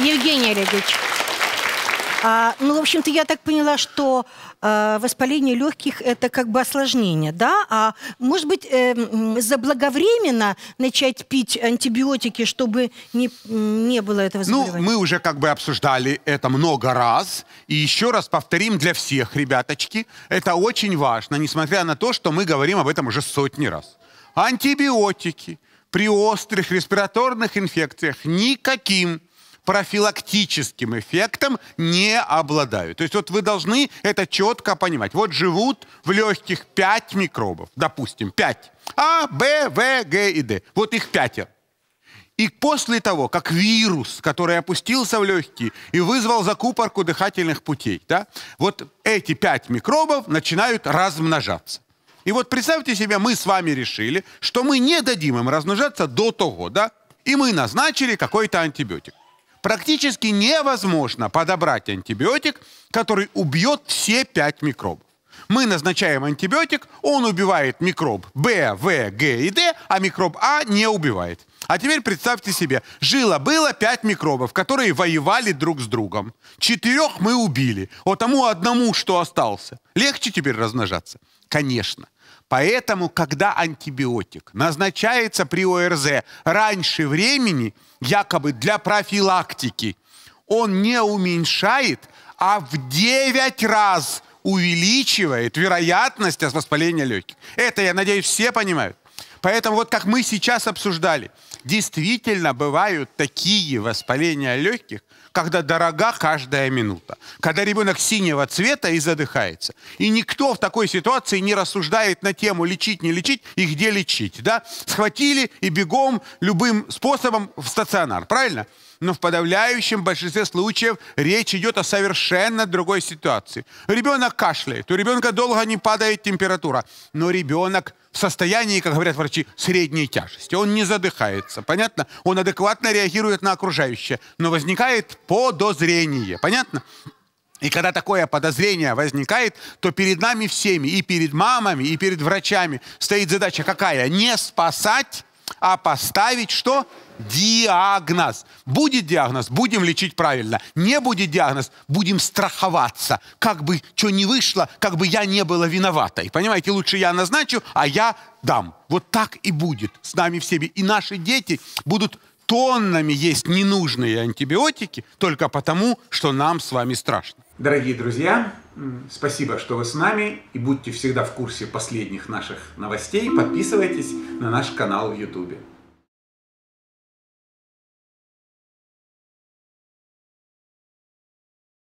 Евгений Олегович, а, ну, в общем-то, я так поняла, что э, воспаление легких – это как бы осложнение, да? А может быть, э, заблаговременно начать пить антибиотики, чтобы не, не было этого ну, заболевания? Ну, мы уже как бы обсуждали это много раз. И еще раз повторим для всех, ребяточки, это очень важно, несмотря на то, что мы говорим об этом уже сотни раз. Антибиотики при острых респираторных инфекциях никаким профилактическим эффектом не обладают. То есть вот вы должны это четко понимать. Вот живут в легких 5 микробов, допустим, 5. А, Б, В, Г и Д. Вот их пятеро. И после того, как вирус, который опустился в легкие и вызвал закупорку дыхательных путей, да, вот эти пять микробов начинают размножаться. И вот представьте себе, мы с вами решили, что мы не дадим им размножаться до того, да, и мы назначили какой-то антибиотик практически невозможно подобрать антибиотик, который убьет все пять микробов. Мы назначаем антибиотик, он убивает микроб B, В, Г и Д, а микроб А не убивает. А теперь представьте себе, жило-было пять микробов, которые воевали друг с другом. Четырех мы убили, вот тому одному, что остался. Легче теперь размножаться? Конечно. Поэтому, когда антибиотик назначается при ОРЗ раньше времени, якобы для профилактики, он не уменьшает, а в 9 раз увеличивает вероятность воспаления легких. Это, я надеюсь, все понимают. Поэтому вот как мы сейчас обсуждали, действительно бывают такие воспаления легких, когда дорога каждая минута, когда ребенок синего цвета и задыхается. И никто в такой ситуации не рассуждает на тему лечить, не лечить и где лечить. Да? Схватили и бегом любым способом в стационар, правильно? Но в подавляющем большинстве случаев речь идет о совершенно другой ситуации. Ребенок кашляет, у ребенка долго не падает температура, но ребенок – в состоянии, как говорят врачи, средней тяжести. Он не задыхается, понятно? Он адекватно реагирует на окружающее, но возникает подозрение, понятно? И когда такое подозрение возникает, то перед нами всеми, и перед мамами, и перед врачами стоит задача какая? Не спасать, а поставить что? Диагноз. Будет диагноз, будем лечить правильно. Не будет диагноз, будем страховаться. Как бы что ни вышло, как бы я не была виноватой. Понимаете, лучше я назначу, а я дам. Вот так и будет с нами всеми. И наши дети будут тоннами есть ненужные антибиотики только потому, что нам с вами страшно. Дорогие друзья, спасибо, что вы с нами и будьте всегда в курсе последних наших новостей. Подписывайтесь на наш канал в YouTube.